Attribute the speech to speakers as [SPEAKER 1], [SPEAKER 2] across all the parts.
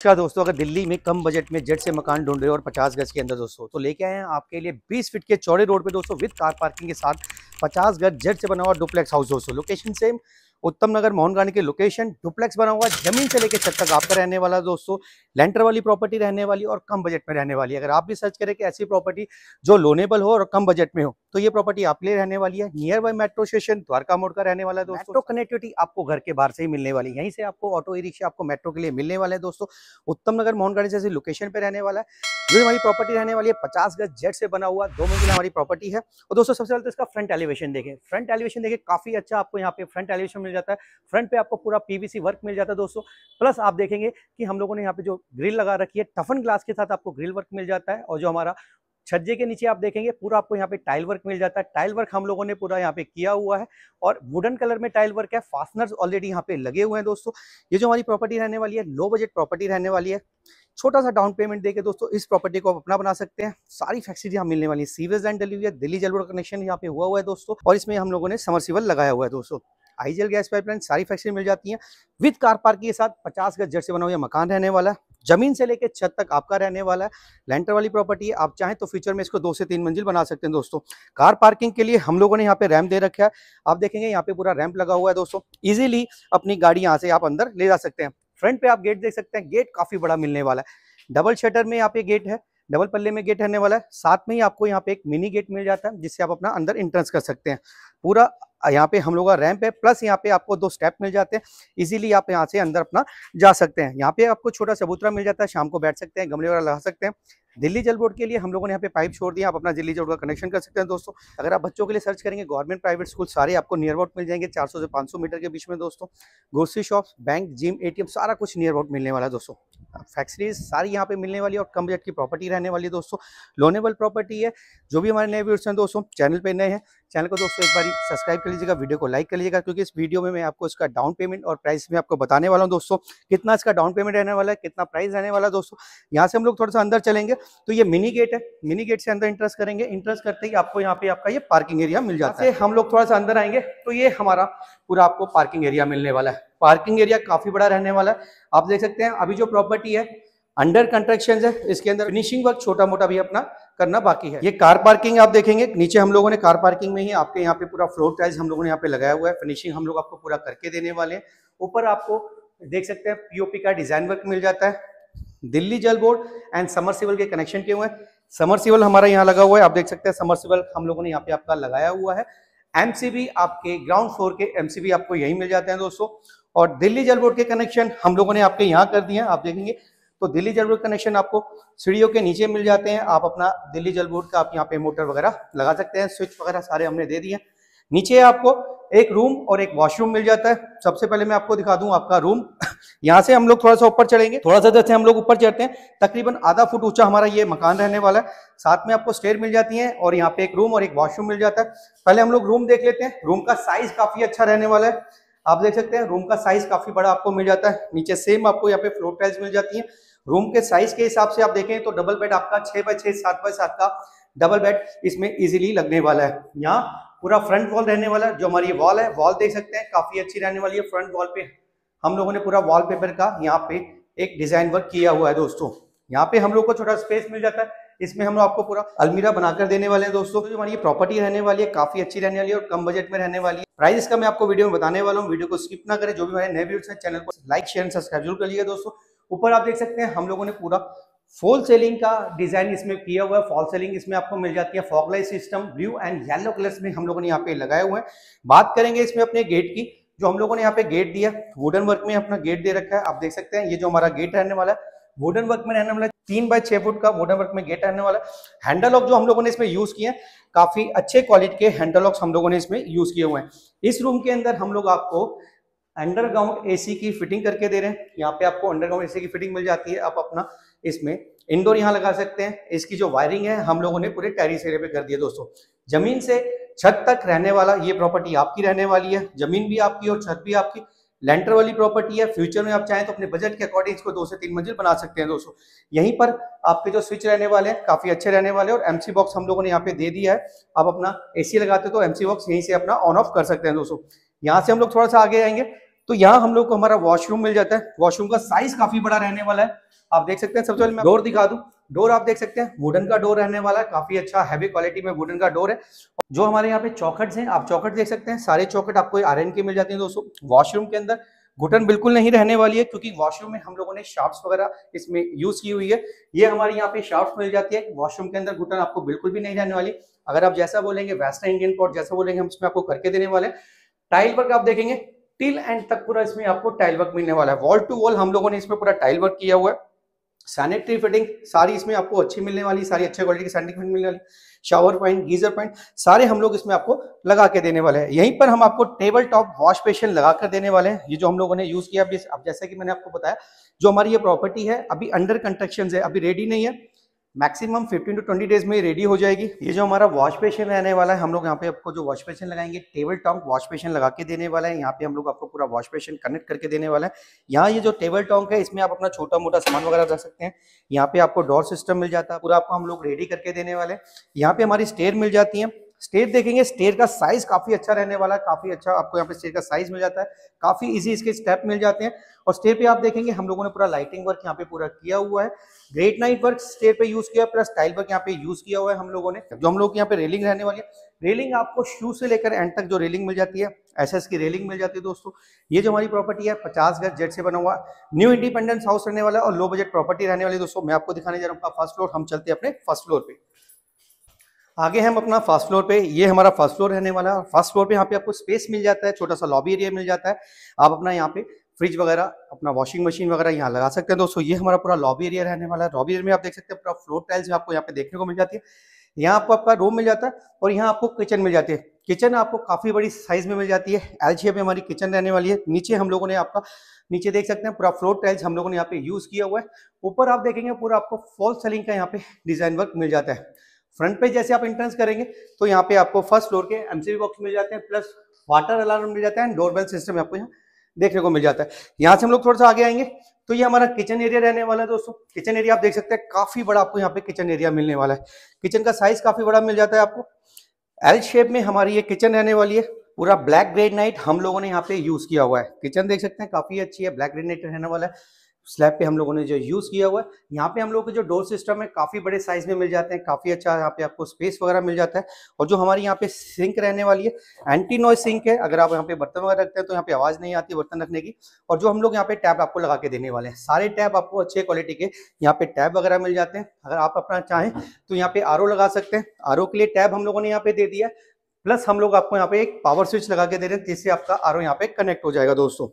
[SPEAKER 1] नमस्कार दोस्तों अगर दिल्ली में कम बजट में जेट से मकान ढूंढ रहे हो और 50 गज के अंदर दोस्तों तो लेके आए हैं आपके लिए 20 फीट के चौड़े रोड पे दोस्तों विद कार पार्किंग के साथ 50 गज जेट से बना हुआ डुप्लेक्स हाउस दोस्तों लोकेशन सेम उत्तम नगर मोहनगांधी के लोकेशन डुप्लेक्स बना हुआ जमीन से लेकर छत तक आपका रहने वाला दोस्तों लेंटर वाली प्रॉपर्टी रहने वाली और कम बजट में रहने वाली अगर आप भी सर्च करें कि ऐसी प्रॉपर्टी जो लोनेबल हो और कम बजट में हो तो ये प्रॉपर्टी आपके लिए रहने वाली है near by metro station Dwarka Mor का रहने वाला है दोस्तों कनेक्टिविटी आपको घर के बाहर से ही मिलने वाली यहीं से आपको ऑटो ई रिक्शा आपको मेट्रो के लिए मिलने वाला है दोस्तों उत्तम नगर मोहनगांधी जैसे लोकेशन पर रहने वाला है जो हमारी प्रॉपर्टी रहने वाली है पचास गज जेट से बना हुआ दो मंजिल हमारी प्रॉपर्टी है और दोस्तों सबसे पहले तो इसका फ्रंट एलिवेशन देखें फ्रंट एलिवेशन देखें काफी अच्छा आपको यहाँ पे फ्रंट एलिवेशन मिल जाता है फ्रंट पे आपको पूरा पीवीसी वर्क मिल जाता है दोस्तों प्लस आप देखेंगे कि हम लोगों ने यहाँ पे जो ग्रिल लगा रखी है टफन ग्लास के साथ आपको ग्रिल वर्क मिल जाता है और जो हमारा छज्जे के नीचे आप देखेंगे पूरा आपको यहाँ पे टाइल वर्क मिल जाता है टाइल वर्क हम लोगों ने पूरा यहाँ पे किया हुआ है और वुडन कलर में टाइल वर्क है फास्टनर्स ऑलरेडी यहाँ पे लगे हुए हैं दोस्तों ये जो हमारी प्रॉपर्टी रहने वाली है लो बजट प्रॉपर्टी रहने वाली है छोटा सा डाउन पेमेंट देके दोस्तों इस प्रॉपर्टी को आप अपना बना सकते हैं सारी फैसिलिटी यहाँ मिलने वाली है सीवेज एंड डिलीवरी दिल्ली जलवर कनेक्शन यहाँ पे हुआ हुआ है दोस्तों और इसमें हम लोगों ने समर सिवल लगाया हुआ है दोस्तों आईजीएल गैस पाइपलाइन सारी फैक्ट्री मिल जाती है विद कार पार्क के साथ पचास गज जड़ से बना हुआ मकान रहने वाला है जमीन से लेकर छत तक आपका रहने वाला है लेंटर वाली प्रॉपर्टी है आप चाहें तो फ्यूचर में इसको दो से तीन मंजिल बना सकते हैं दोस्तों कार पार्किंग के लिए हम लोगों ने यहाँ पे रैम्प दे रखा है आप देखेंगे यहाँ पे पूरा रैम्प लगा हुआ है दोस्तों इजीली अपनी गाड़ी यहाँ से आप अंदर ले जा सकते हैं फ्रंट पे आप गेट देख सकते हैं गेट काफी बड़ा मिलने वाला है डबल शटर में यहाँ पे गेट है डबल पल्ले में गेट रहने वाला है साथ में ही आपको यहाँ पे एक मिनी गेट मिल जाता है जिससे आप अपना अंदर एंट्रेंस कर सकते हैं पूरा यहाँ पे हम लोग का रैंप है प्लस यहाँ पे आपको दो स्टेप मिल जाते हैं इजीली आप यहाँ से अंदर अपना जा सकते हैं यहाँ पे आपको छोटा चबूतरा मिल जाता है शाम को बैठ सकते हैं गमले वगैरह लगा सकते हैं दिल्ली जल बोर्ड के लिए हम लोगों ने यहाँ पे पाइप छोड़ दिया आप अपना दिल्ली जल बोर्ड का कनेक्शन कर सकते हैं दोस्तों अगर आप बच्चों के लिए सर्च करेंगे गवर्नमेंट प्राइवेट स्कूल सारे आपको नियर अबाउट मिल जाएंगे 400 से 500 मीटर के बीच में दोस्तों grocery shops bank gym ATM सारा कुछ नियर अबाउट मिलने वाला है दोस्तों फैक्ट्रीज सारी यहाँ पे मिलने वाली और कम बजट की प्रॉपर्टी रहने वाली है दोस्तों लोनेबल प्रॉपर्टी है जो भी हमारे नए व्यूर्स हैं दोस्तों चैनल पे नए हैं चैनल को दोस्तों एक बार सब्सक्राइब कर लीजिएगा वीडियो को लाइक कर लीजिएगा क्योंकि इस वीडियो में मैं आपको इसका डाउन पेमेंट और प्राइस में आपको बताने वाला हूँ दोस्तों कितना इसका डाउन पेमेंट रहने वाला है कितना प्राइस रहने वाला दोस्तों यहाँ से हम लोग थोड़ा सा अंदर चलेंगे तो ये मिनी गेट है मिनी गेट से अंदर इंटरेस्ट करेंगे इंटरेस्ट करते ही आपको यहाँ पे आपका ये पार्किंग एरिया मिल जाता है हम लोग थोड़ा सा अंदर आएंगे तो ये हमारा पूरा आपको पार्किंग एरिया मिलने वाला है पार्किंग एरिया काफी बड़ा रहने वाला है आप देख सकते हैं अभी जो प्रॉपर्टी है अंडर कंस्ट्रक्शन है इसके अंदर फिनिशिंग वर्क छोटा मोटा भी अपना करना बाकी है ये कार पार्किंग आप देखेंगे नीचे हम लोगों ने कार पार्किंग में ही आपके यहाँ पे पूरा फ्लोर टाइल्स हम लोगों ने यहाँ पे लगाया हुआ है फिनिशिंग हम लोग आपको पूरा करके देने वाले हैं ऊपर आपको देख सकते हैं पीओपी का डिजाइन वर्क मिल जाता है दिल्ली जल बोर्ड एंड समरसिवल के कनेक्शन किए हुए हैं समरसिवल हमारा यहाँ लगा हुआ है आप देख सकते हैं समरसिवल हम लोगों ने यहाँ पे आपका लगाया हुआ है एमसीबी आपके ग्राउंड फ्लोर के एमसीबी आपको यही मिल जाते हैं दोस्तों और दिल्ली जल बोर्ड के कनेक्शन हम लोगों ने आपके यहाँ कर दिए हैं आप देखेंगे तो दिल्ली जल बोर्ड कनेक्शन आपको सीढ़ियों के नीचे मिल जाते हैं आप अपना दिल्ली जल बोर्ड का आप यहाँ पे मोटर वगैरह लगा सकते हैं स्विच वगैरह सारे हमने दे दिए नीचे आपको एक रूम और एक वॉशरूम मिल जाता है सबसे पहले मैं आपको दिखा दूं आपका रूम यहाँ से हम लोग थोड़ा सा ऊपर चढ़ेंगे थोड़ा सा जैसे हम लोग ऊपर चढ़ते हैं तकरीबन आधा फुट ऊंचा हमारा ये मकान रहने वाला है साथ में आपको स्टेयर मिल जाती है और यहाँ पे एक रूम और एक वॉशरूम मिल जाता है पहले हम लोग रूम देख लेते हैं रूम का साइज काफी अच्छा रहने वाला है आप देख सकते हैं रूम का साइज काफी बड़ा आपको मिल जाता है नीचे सेम आपको यहाँ पे फ्लोर टाइल्स मिल जाती है रूम के साइज के हिसाब से आप देखें तो डबल बेड आपका छह बाय छह सात बाय सात का डबल बेड इसमें इजीली लगने वाला है यहाँ पूरा फ्रंट वॉल रहने वाला है जो हमारी वॉल है वॉल देख सकते हैं काफी अच्छी रहने वाली है फ्रंट वॉल पे हम लोगों ने पूरा वॉलपेपर का यहाँ पे एक डिजाइन वर्क किया हुआ है दोस्तों यहाँ पे हम लोग को छोटा स्पेस मिल जाता है इसमें हम लोग आपको पूरा अलमीरा बनाकर देने वाले हैं दोस्तों तो जो हमारी प्रॉपर्टी रहने वाली है काफी अच्छी रहने वाली है और कम बजट में रहने वाली है प्राइस इसका मैं आपको वीडियो में बताने वाला हूँ वीडियो को स्किप ना करें जो भी हमारे नए व्यूज हैं चैनल को लाइक शेयर एंड सब्सक्राइब जरूर करिएगा दोस्तों ऊपर आप देख सकते हैं हम लोगों ने पूरा फॉल सेलिंग का डिजाइन इसमें किया हुआ है फॉल सेलिंग इसमें आपको मिल जाती है फॉकलाइट system blue and yellow colour में हम लोगों ने यहाँ पे लगाए हुए हैं बात करेंगे इसमें अपने गेट की जो हम लोगों ने यहाँ पे गेट दिया वुडन वर्क में अपना गेट दे रखा है आप देख सकते हैं ये जो हमारा गेट रहने वाला है वुडन वर्क में रहने वाला तीन बाय छह फुट का वुडन वर्क में गेट रहने वाला हैंडलॉक हैंडल लॉक जो हम लोगों ने इसमें यूज किए काफी अच्छे क्वालिटी के हैंडल लॉक्स हम लोगों ने इसमें यूज किए हुए हैं इस रूम के अंदर हम लोग आपको अंडरग्राउंड एसी की फिटिंग करके दे रहे हैं यहाँ पे आपको अंडरग्राउंड एसी की फिटिंग मिल जाती है आप अपना इसमें इंडोर यहाँ लगा सकते हैं इसकी जो वायरिंग है हम लोगों ने पूरे टेरिस एरिया पे कर दिया दोस्तों जमीन से छत तक रहने वाला ये प्रॉपर्टी आपकी रहने वाली है जमीन भी आपकी और छत भी आपकी लेंटर वाली प्रॉपर्टी है फ्यूचर में आप चाहें तो अपने बजट के अकॉर्डिंग इसको दो से तीन मंजिल बना सकते हैं दोस्तों यहीं पर आपके जो स्विच रहने वाले हैं काफी अच्छे रहने वाले और एमसी बॉक्स हम लोगों ने यहाँ पे दे दिया है आप अपना एसी लगाते तो एमसी बॉक्स यहीं से अपना ऑन ऑफ कर सकते हैं दोस्तों यहाँ से हम लोग थोड़ा सा आगे आएंगे तो यहाँ हम लोग को हमारा वॉशरूम मिल जाता है वॉशरूम का साइज काफी बड़ा रहने वाला है आप देख सकते हैं सबसे पहले मैं और दिखा दूँ डोर आप देख सकते हैं वुडन का डोर रहने वाला है काफी अच्छा हैवी क्वालिटी में वुडन का डोर है जो हमारे यहाँ पे चौखट हैं आप चौकट देख सकते हैं सारे चौकट आपको आर के मिल जाते हैं दोस्तों वॉशरूम के अंदर घुटन बिल्कुल नहीं रहने वाली है क्योंकि वॉशरूम में हम लोगों ने शार्प्स वगैरह इसमें यूज की हुई है ये हमारे यहाँ पे शार्प्स मिल जाती है वॉशरूम के अंदर घुटन आपको बिल्कुल भी नहीं रहने वाली अगर आप जैसा बोलेंगे वेस्टर्न इंडियन पॉट जैसा बोलेंगे हम इसमें आपको करके देने वाले टाइल वर्क आप देखेंगे टिल एंड तक पूरा इसमें आपको टाइल वर्क मिलने वाला है वॉल टू वॉल हम लोगों ने इसमें पूरा टाइल वर्क किया हुआ है सैनिटरी फिटिंग सारी इसमें आपको अच्छी मिलने वाली सारी अच्छे क्वालिटी की सैनिटरी फिटिंग मिलने वाली शावर पॉइंट गीजर पॉइंट सारे हम लोग इसमें आपको लगा के देने वाले हैं यहीं पर हम आपको टेबल टॉप वॉश बेसिन लगा कर देने वाले हैं ये जो हम लोगों ने यूज़ किया अब जैसे कि मैंने आपको बताया जो हमारी ये प्रॉपर्टी है अभी अंडर कंस्ट्रक्शन है अभी रेडी नहीं है मैक्सिमम 15 टू 20 डेज में रेडी हो जाएगी ये जो हमारा वॉश पेशन रहने वाला है हम लोग यहाँ पे आपको जो वॉश पेशन लगाएंगे टेबल टॉक वॉश पेशन लगा के देने वाला है यहाँ पे हम लोग आपको पूरा वॉश पेशन कनेक्ट करके देने वाला है यहाँ ये जो टेबल टॉक है इसमें आप अपना छोटा मोटा सामान वगैरह रख सकते हैं यहाँ पे आपको डोर सिस्टम मिल जाता है पूरा आपको हम लोग रेडी करके देने वाले हैं यहाँ पे हमारी स्टेयर मिल जाती है स्टेयर देखेंगे स्टेयर का साइज काफी अच्छा रहने वाला है काफी अच्छा आपको यहाँ पे स्टेयर का साइज मिल जाता है काफी इजी इसके स्टेप मिल जाते हैं और स्टेयर पे आप देखेंगे हम लोगों ने पूरा लाइटिंग वर्क यहाँ पे पूरा किया हुआ है ग्रेट नाइट वर्क स्टेयर पे यूज किया प्लस टाइल वर्क यहाँ पे यूज किया हुआ है हम लोगों ने जो हम लोग यहाँ पे रेलिंग रहने वाली है रेलिंग आपको शू से लेकर एंड तक जो रेलिंग मिल जाती है एसएस की रेलिंग मिल जाती है दोस्तों ये जो हमारी प्रॉपर्टी है पचास गज जेट से बना हुआ न्यू इंडिपेंडेंस हाउस रहने वाला और लो बजट प्रॉपर्टी रहने वाली दोस्तों मैं आपको दिखाने जा रहा हूँ फर्स्ट फ्लोर हम चलते हैं अपने फर्स्ट फ्लोर पे आगे हम अपना फर्स्ट फ्लोर पे ये हमारा फर्स्ट फ्लोर रहने वाला है फर्स्ट फ्लोर पे यहाँ पे आपको स्पेस मिल जाता है छोटा सा लॉबी एरिया मिल जाता है आप अपना यहाँ पे फ्रिज वगैरह अपना वॉशिंग मशीन वगैरह यहाँ लगा सकते हैं दोस्तों ये हमारा पूरा लॉबी एरिया रहने वाला है लॉबी एरिया में आप देख सकते हैं पूरा फ्लोर टाइल्स आपको यहाँ पे देखने को मिल जाती है यहाँ आपको आपका रूम मिल जाता है और यहाँ आपको किचन मिल जाती है किचन आपको काफी बड़ी साइज में मिल जाती है एल जी में हमारी किचन रहने वाली है नीचे हम लोगों ने आपका नीचे देख सकते हैं पूरा फ्लोर टाइल्स हम लोगों ने यहाँ पे यूज किया हुआ है ऊपर आप देखेंगे पूरा आपको फॉल सेलिंग का यहाँ पे डिजाइन वर्क मिल जाता है फ्रंट पे जैसे आप एंट्रेंस करेंगे तो यहाँ पे आपको फर्स्ट फ्लोर के एमसीबी बॉक्स मिल जाते हैं प्लस वाटर अलार्म मिल जाता है डोरबेल सिस्टम आपको यहाँ देखने को मिल जाता है यहाँ से हम लोग थोड़ा सा आगे आएंगे तो ये हमारा किचन एरिया रहने वाला है दोस्तों किचन एरिया आप देख सकते हैं काफी बड़ा आपको यहाँ पे किचन एरिया मिलने वाला है किचन का साइज काफी बड़ा मिल जाता है आपको एल शेप में हमारी ये किचन रहने वाली है पूरा ब्लैक ग्रेड हम लोगों ने यहाँ पे यूज किया हुआ है किचन देख सकते हैं काफी अच्छी है ब्लैक ग्रेड रहने वाला है स्लैब पे हम लोगों ने जो यूज़ किया हुआ है यहाँ पे हम लोग के जो डोर सिस्टम है काफ़ी बड़े साइज में मिल जाते हैं काफ़ी अच्छा यहाँ पे आपको स्पेस वगैरह मिल जाता है और जो हमारी यहाँ पे सिंक रहने वाली है एंटी नॉइज सिंक है अगर आप यहाँ पे बर्तन वगैरह रखते हैं तो यहाँ पे आवाज़ नहीं आती बर्तन रखने की और जो हम लोग यहाँ पे टैब आपको लगा के देने वाले हैं सारे टैब आपको अच्छे क्वालिटी के यहाँ पे टैब वगैरह मिल जाते हैं अगर आप अपना चाहें तो यहाँ पे आर लगा सकते हैं आर के लिए टैब हम लोगों ने यहाँ पे दे दिया प्लस हम लोग आपको यहाँ पे एक पावर स्विच लगा के दे रहे हैं जिससे आपका आर यहाँ पे कनेक्ट हो जाएगा दोस्तों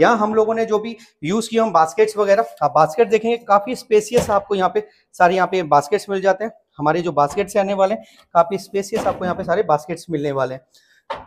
[SPEAKER 1] यहाँ हम लोगों ने जो भी यूज किया हम बास्केट्स वगैरह आप बास्केट देखेंगे काफी स्पेसियस आपको यहाँ पे सारे यहाँ पे बास्केट्स मिल जाते हैं हमारे जो बास्केट्स आने वाले हैं काफी स्पेसियस आपको यहाँ पे सारे बास्केट्स मिलने वाले हैं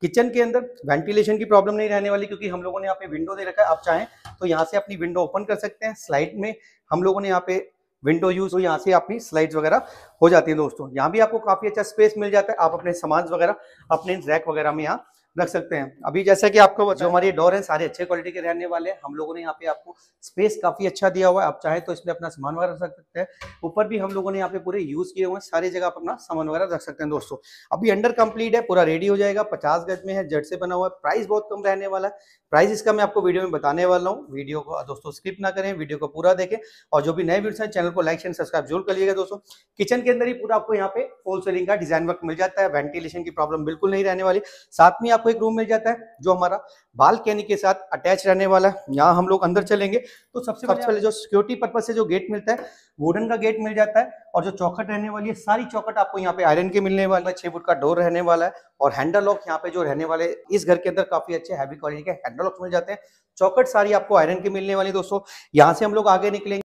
[SPEAKER 1] किचन के अंदर वेंटिलेशन की प्रॉब्लम नहीं रहने वाली क्योंकि हम लोगों ने यहाँ पे विंडो दे रखा है आप चाहें तो यहाँ से अपनी विंडो ओपन कर सकते हैं स्लाइड में हम लोगों ने यहाँ पे विंडो यूज हो यहाँ से अपनी स्लाइड्स वगैरह हो जाती है दोस्तों यहाँ भी आपको काफी अच्छा स्पेस मिल जाता है आप अपने सामान वगैरह अपने रैक वगैरह में यहाँ रख सकते हैं अभी जैसा कि आपको जो हमारे डोर हैं सारे अच्छे क्वालिटी के रहने वाले हैं हम लोगों ने यहाँ पे आपको स्पेस काफी अच्छा दिया हुआ है आप चाहे तो इसमें अपना सामान वगैरह रख सकते हैं ऊपर भी हम लोगों ने यहाँ पे पूरे यूज किए हुए हैं सारी जगह आप अपना सामान वगैरह रख सकते हैं दोस्तों अभी अंडर कंप्लीट है पूरा रेडी हो जाएगा पचास गज में है जट से बना हुआ है प्राइस बहुत कम रहने वाला है प्राइस इसका मैं आपको वीडियो में बताने वाला हूँ वीडियो को दोस्तों स्किप ना करें वीडियो को पूरा देखें और जो भी नए व्यूर्स हैं चैनल को लाइक एंड सब्सक्राइब जरूर करिएगा दोस्तों किचन के अंदर ही पूरा आपको यहाँ पे होल सेलिंग का डिजाइन वर्क मिल जाता है वेंटिलेशन की प्रॉब्लम बिल्कुल नहीं रहने वाली साथ में आप आपको एक रूम मिल जाता है जो हमारा बालकनी के साथ अटैच रहने वाला है यहाँ हम लोग अंदर चलेंगे तो सबसे सबसे पहले जो सिक्योरिटी पर्पज से जो गेट मिलता है वुडन का गेट मिल जाता है और जो चौखट रहने वाली है सारी चौखट आपको यहाँ पे आयरन के मिलने वाले है छह फुट का डोर रहने वाला है और हैंडल लॉक यहाँ पे जो रहने वाले इस घर के अंदर काफी अच्छे हैवी क्वालिटी के हैंडल लॉक मिल जाते हैं चौखट सारी आपको आयरन के मिलने वाली दोस्तों यहाँ से हम लोग आगे निकलेंगे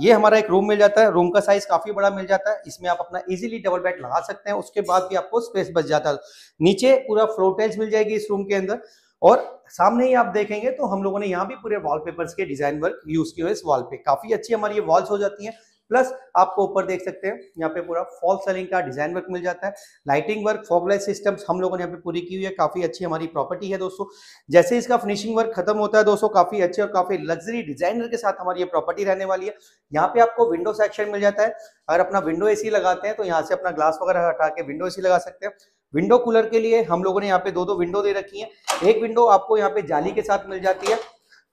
[SPEAKER 1] ये हमारा एक रूम मिल जाता है रूम का साइज काफी बड़ा मिल जाता है इसमें आप अपना इजीली डबल बेड लगा सकते हैं उसके बाद भी आपको स्पेस बच जाता है नीचे पूरा फ्लोर टेल्स मिल जाएगी इस रूम के अंदर और सामने ही आप देखेंगे तो हम लोगों ने यहाँ भी पूरे वॉलपेपर्स के डिजाइन वर्क यूज किए हुए इस वॉल पे काफी अच्छी हमारी ये वॉल्स हो जाती है प्लस आपको तो ऊपर देख सकते हैं यहाँ पे पूरा फॉल सेलिंग का डिजाइन वर्क मिल जाता है लाइटिंग वर्क फॉगलाइट सिस्टम्स हम लोगों ने यहाँ पे पूरी की हुई है काफी अच्छी हमारी प्रॉपर्टी है दोस्तों जैसे इसका फिनिशिंग वर्क खत्म होता है दोस्तों काफी अच्छे और काफी लग्जरी डिजाइनर के साथ हमारी ये प्रॉपर्टी रहने वाली है यहाँ पे आपको विंडो सेक्शन मिल जाता है अगर अपना विंडो ए लगाते हैं तो यहाँ से अपना ग्लास वगैरह हटा के विंडो एसी लगा सकते हैं विंडो कूलर के लिए हम लोगों ने यहाँ पे दो दो विंडो दे रखी है एक विंडो आपको यहाँ पे जाली के साथ मिल जाती है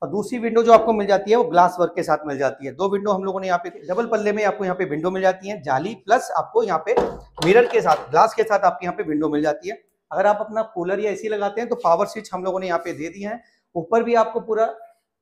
[SPEAKER 1] और दूसरी विंडो जो आपको मिल जाती है वो ग्लास वर्क के साथ मिल जाती है दो विंडो हम लोगों ने यहाँ पे डबल पल्ले में आपको यहाँ पे विंडो मिल जाती है जाली प्लस आपको यहाँ पे मिरर के साथ ग्लास के साथ आपके यहाँ पे विंडो मिल जाती है अगर आप अपना कूलर या एसी लगाते हैं तो पावर स्विच हम लोगों ने यहाँ पे दे दिए हैं ऊपर भी आपको पूरा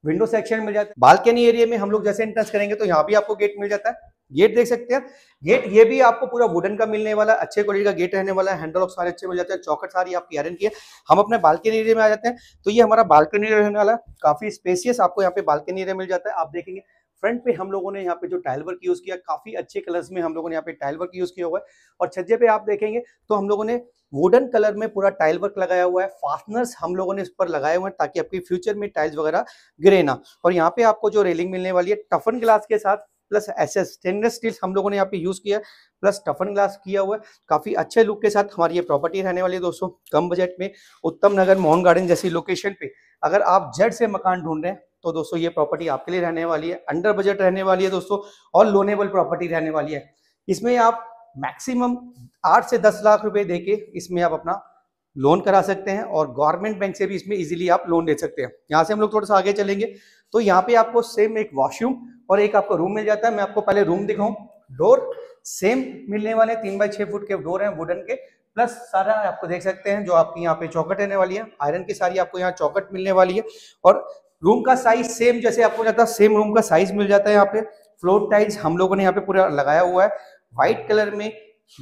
[SPEAKER 1] विंडो सेक्शन मिल जाता है बालकनी एरिया में हम लोग जैसे एंट्रेंस करेंगे तो यहाँ भी आपको गेट मिल जाता है गेट देख सकते हैं गेट ये भी आपको पूरा वुडन का मिलने वाला अच्छे क्वालिटी का गेट रहने वाला है हैंडल सारे अच्छे मिल जाते हैं चौकट सारी आपकी आयरन की है हम अपने बालकनी एरिया में आ जाते हैं तो ये हमारा बालकनी एरिया रहने वाला है काफी स्पेसियस आपको यहाँ पे बालकनी एरिया मिल जाता है आप देखेंगे फ्रंट पे हम लोगों ने यहाँ पे जो टाइल वर्क यूज किया काफी अच्छे कलर्स में हम लोगों ने यहाँ पे टाइल वर्क यूज किया हुआ है और छज्जे पे आप देखेंगे तो हम लोगों ने वुडन कलर में पूरा टाइल वर्क लगाया हुआ है फास्टनर्स हम लोगों ने इस पर लगाए हुए हैं ताकि आपकी फ्यूचर में टाइल्स वगैरह गिरे ना और यहाँ पे आपको जो रेलिंग मिलने वाली है टफन ग्लास के साथ plus S S stainless steels हम लोगों ने यहाँ पे यूज किया है प्लस टफन ग्लास किया हुआ है काफी अच्छे लुक के साथ हमारी ये प्रॉपर्टी रहने वाली है दोस्तों कम बजट में उत्तम नगर मोहन गार्डन जैसी लोकेशन पे अगर आप जेड से मकान ढूंढ रहे हैं तो दोस्तों ये प्रॉपर्टी आपके लिए रहने वाली है अंडर बजट रहने वाली है दोस्तों और लोनेबल प्रॉपर्टी रहने वाली है इसमें आप मैक्सिमम आठ से दस लाख रुपए देके इसमें आप अपना लोन करा सकते हैं और गवर्नमेंट बैंक से भी इसमें इजीली आप लोन ले सकते हैं यहाँ से हम लोग थोड़ा सा आगे चलेंगे तो यहाँ पे आपको सेम एक वॉशरूम और एक आपको रूम मिल जाता है मैं आपको पहले रूम दिखाऊं डोर सेम मिलने वाले तीन बाय छह फुट के डोर हैं वुडन के प्लस सारा आपको देख सकते हैं जो आपकी यहाँ पे चौकट रहने वाली है आयरन की सारी आपको यहाँ चौकट मिलने वाली है और रूम का साइज सेम जैसे आपको जाता है सेम रूम का साइज मिल जाता है यहाँ पे फ्लोर टाइल्स हम लोगों ने यहाँ पे पूरा लगाया हुआ है व्हाइट कलर में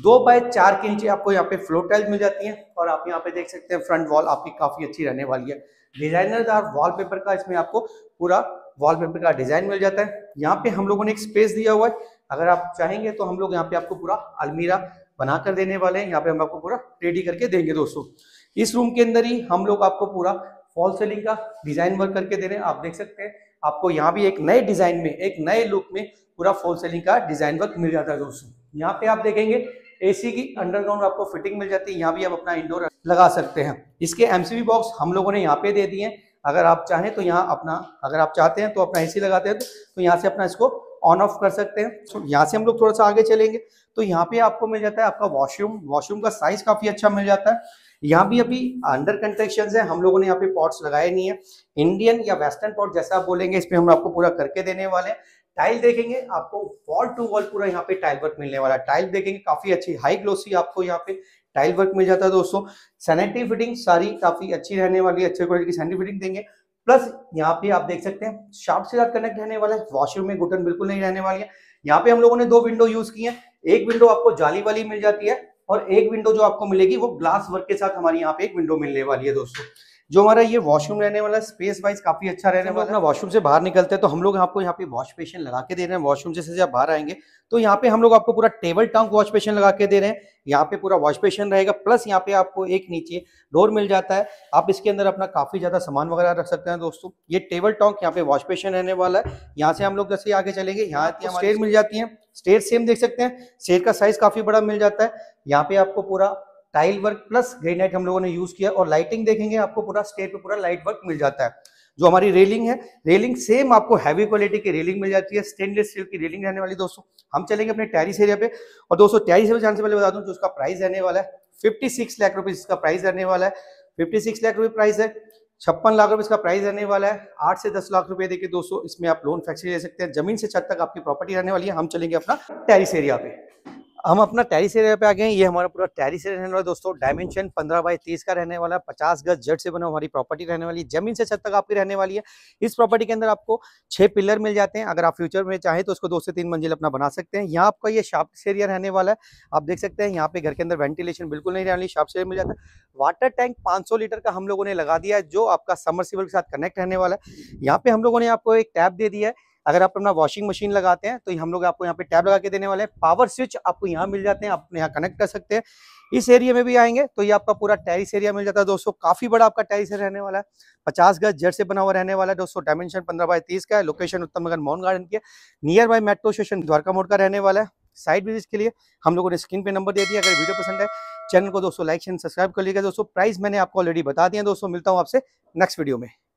[SPEAKER 1] दो बाय चार के नीचे आपको यहाँ पे फ्लोर टाइल्स मिल जाती हैं और आप यहाँ पे देख सकते हैं फ्रंट वॉल आपकी काफी अच्छी रहने वाली है डिजाइनरदार वॉलपेपर का इसमें आपको पूरा वॉलपेपर का डिजाइन मिल जाता है यहाँ पे हम लोगों ने एक स्पेस दिया हुआ है अगर आप चाहेंगे तो हम लोग यहाँ पे आपको पूरा अलमीरा बना कर देने वाले हैं यहाँ पे हम आपको पूरा रेडी करके देंगे दोस्तों इस रूम के अंदर ही हम लोग आपको पूरा फॉल सेलिंग का डिजाइन वर्क करके दे रहे हैं आप देख सकते हैं आपको यहाँ भी एक नए डिजाइन में एक नए लुक में पूरा फॉल सेलिंग का डिजाइन वर्क मिल जाता है दोस्तों यहाँ पे आप देखेंगे एसी की अंडरग्राउंड आपको फिटिंग मिल जाती है यहाँ भी आप अपना इंडोर लगा सकते हैं इसके एमसीबी बॉक्स हम लोगों ने यहाँ पे दे दिए हैं अगर आप चाहें तो यहाँ अपना अगर आप चाहते हैं तो अपना एसी लगाते हैं तो, तो यहाँ से अपना इसको ऑन ऑफ कर सकते हैं तो यहाँ से हम लोग थोड़ा सा आगे चलेंगे तो यहाँ पे आपको मिल जाता है आपका वॉशरूम वॉशरूम का साइज काफी अच्छा मिल जाता है यहाँ भी अभी अंडर कंस्ट्रक्शन है हम लोगों ने यहाँ पे पॉट्स लगाए नहीं है इंडियन या वेस्टर्न पॉट जैसा आप बोलेंगे इसमें हम आपको पूरा करके देने वाले हैं टाइल देखेंगे आपको वॉल टू वॉल पूरा यहाँ पे टाइल वर्क मिलने वाला टाइल देखेंगे काफी अच्छी हाई ग्लोसी आपको यहाँ पे टाइल वर्क मिल जाता है दोस्तों सैनिटरी फिटिंग सारी काफी अच्छी रहने वाली अच्छे क्वालिटी की सैनिटरी फिटिंग देंगे प्लस यहाँ पे आप देख सकते हैं शार्प से ज्यादा कनेक्ट रहने वाला है वॉशरूम में घुटन बिल्कुल नहीं रहने वाली है यहाँ पे हम लोगों ने दो विंडो यूज की है एक विंडो आपको जाली वाली मिल जाती है और एक विंडो जो आपको मिलेगी वो ग्लास वर्क के साथ हमारी यहाँ पे एक विंडो मिलने वाली है दोस्तों जो हमारा ये वॉशरूम रहने वाला स्पेस वाइज काफी अच्छा रहने अच्छा, वाला मतलब है वॉशरूम से बाहर निकलते हैं तो हम लोग आपको यहाँ पे वॉश पेशन लगा के दे रहे हैं वॉशरूम से जैसे आप बाहर आएंगे तो यहाँ पे हम लोग आपको पूरा टेबल टॉप वॉश पेशन लगा के दे रहे हैं यहाँ पे पूरा वॉश पेशन रहेगा प्लस यहाँ पे आपको एक नीचे डोर मिल जाता है आप इसके अंदर अपना काफी ज्यादा सामान वगैरह रख सकते हैं दोस्तों ये टेबल टॉक यहाँ पे वॉश पेशन रहने वाला है यहाँ से हम लोग जैसे आगे चलेंगे यहाँ स्टेर मिल जाती है स्टेर सेम देख सकते हैं शेर का साइज काफी बड़ा मिल जाता है यहाँ पे आपको पूरा टाइल वर्क प्लस ग्रेनाइट हम लोगों ने यूज किया और लाइटिंग देखेंगे आपको पूरा स्टेट पे पूरा लाइट वर्क मिल जाता है जो हमारी रेलिंग है रेलिंग सेम आपको हैवी क्वालिटी की रेलिंग मिल जाती है स्टेनलेस स्टील की रेलिंग रहने वाली दोस्तों हम चलेंगे अपने टैरिस एरिया पे और दोस्तों टैरिस एरिया जाने से पहले बता दूं जो उसका प्राइस रहने वाला है फिफ्टी सिक्स लाख रुपीज इसका प्राइस रहने वाला है फिफ्टी सिक्स लाख रुपये प्राइस है छप्पन लाख रुपए इसका प्राइस रहने वाला है आठ से दस लाख रुपए देखिए दोस्तों इसमें आप लोन फैक्ट्री ले सकते हैं जमीन से छत तक आपकी प्रॉपर्टी रहने वाली है हम चलेंगे अपना टैरिस एरिया पे हम अपना टेरिस एरिया पे आ गए हैं ये हमारा पूरा टेरिस एरिया रहने वाला दोस्तों डायमेंशन 15 बाई 30 का रहने वाला है 50 गज जट से बना हमारी प्रॉपर्टी रहने वाली है जमीन से छत तक आपकी रहने वाली है इस प्रॉपर्टी के अंदर आपको छह पिलर मिल जाते हैं अगर आप फ्यूचर में चाहें तो उसको दो से तीन मंजिल अपना बना सकते हैं यहाँ आपका ये शार्प एरिया रहने वाला है आप देख सकते हैं यहाँ पे घर के अंदर वेंटिलेशन बिल्कुल नहीं रहने वाली शार्प्स एरिया मिल जाता है वाटर टैंक पाँच लीटर का हम लोगों ने लगा दिया है जो आपका समर के साथ कनेक्ट रहने वाला है यहाँ पे हम लोगों ने आपको एक टैप दे दिया है अगर आप अपना वॉशिंग मशीन लगाते हैं तो हम लोग आपको यहाँ पे टैब लगा के देने वाले हैं पावर स्विच आपको यहाँ मिल जाते हैं आप यहाँ कनेक्ट कर सकते हैं इस एरिया में भी आएंगे तो ये आपका पूरा टेरिस एरिया मिल जाता है दोस्तों काफी बड़ा आपका टेरिस रहने वाला है पचास गज जड़ से बना हुआ रहने वाला है दोस्तों डायमेंशन पंद्रह बाई तीस का है लोकेशन उत्तम नगर मोहन गार्डन के near by metro station Dwarka Mor का रहने वाला है साइड विजिट के लिए हम लोगों ने स्क्रीन पे नंबर दे दिया अगर वीडियो पसंद है चैनल को दोस्तों लाइक एंड सब्सक्राइब कर लीजिएगा दोस्तों प्राइस मैंने आपको ऑलरेडी बता दिया दोस्तों मिलता हूँ आपसे नेक्स्ट वीडियो में